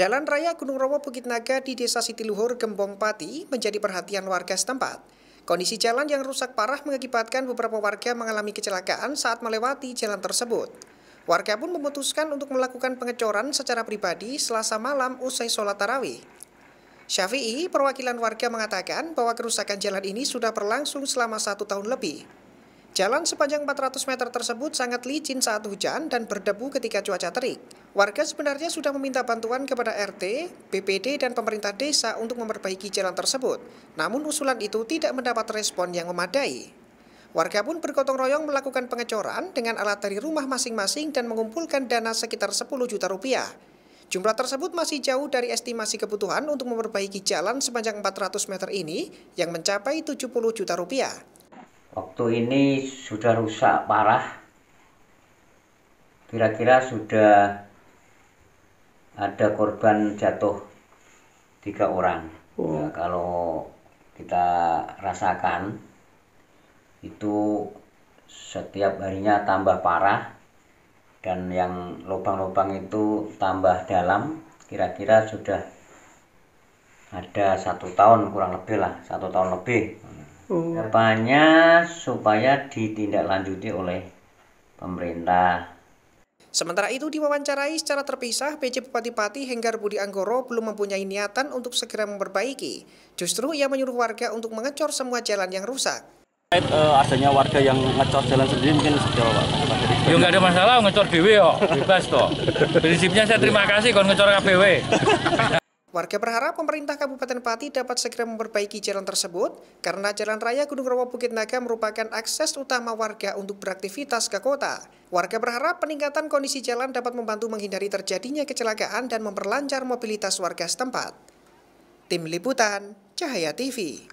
Jalan Raya Gunung Rowo Bukit Naga di Desa Sitiluhur, Gembong Pati menjadi perhatian warga setempat. Kondisi jalan yang rusak parah mengakibatkan beberapa warga mengalami kecelakaan saat melewati jalan tersebut. Warga pun memutuskan untuk melakukan pengecoran secara pribadi selasa malam usai sholat tarawih. Syafi'i, perwakilan warga mengatakan bahwa kerusakan jalan ini sudah berlangsung selama satu tahun lebih. Jalan sepanjang 400 meter tersebut sangat licin saat hujan dan berdebu ketika cuaca terik. Warga sebenarnya sudah meminta bantuan kepada RT, BPD, dan pemerintah desa untuk memperbaiki jalan tersebut. Namun usulan itu tidak mendapat respon yang memadai. Warga pun bergotong royong melakukan pengecoran dengan alat dari rumah masing-masing dan mengumpulkan dana sekitar 10 juta rupiah. Jumlah tersebut masih jauh dari estimasi kebutuhan untuk memperbaiki jalan sepanjang 400 meter ini yang mencapai 70 juta rupiah. Waktu ini sudah rusak parah, kira-kira sudah ada korban jatuh tiga orang. Oh. Ya, kalau kita rasakan itu setiap harinya tambah parah dan yang lubang-lubang itu tambah dalam kira-kira sudah ada satu tahun kurang lebih lah satu tahun lebih harapannya oh. supaya ditindaklanjuti oleh pemerintah Sementara itu diwawancarai secara terpisah, PJ Bupati Pati Henggar Budi Anggoro belum mempunyai niatan untuk segera memperbaiki. Justru ia menyuruh warga untuk mengecor semua jalan yang rusak. Eh, adanya warga yang ngecor jalan sendiri mungkin sejauh Pak. Ya nggak ada masalah ngecor dewe kok, bebas toh. Prinsipnya saya terima kasih kalau ngecor KBW. Warga berharap pemerintah Kabupaten Pati dapat segera memperbaiki jalan tersebut karena jalan raya Gunung Rawa Bukit Naga merupakan akses utama warga untuk beraktivitas ke kota. Warga berharap peningkatan kondisi jalan dapat membantu menghindari terjadinya kecelakaan dan memperlancar mobilitas warga setempat. Tim Liputan, Cahaya TV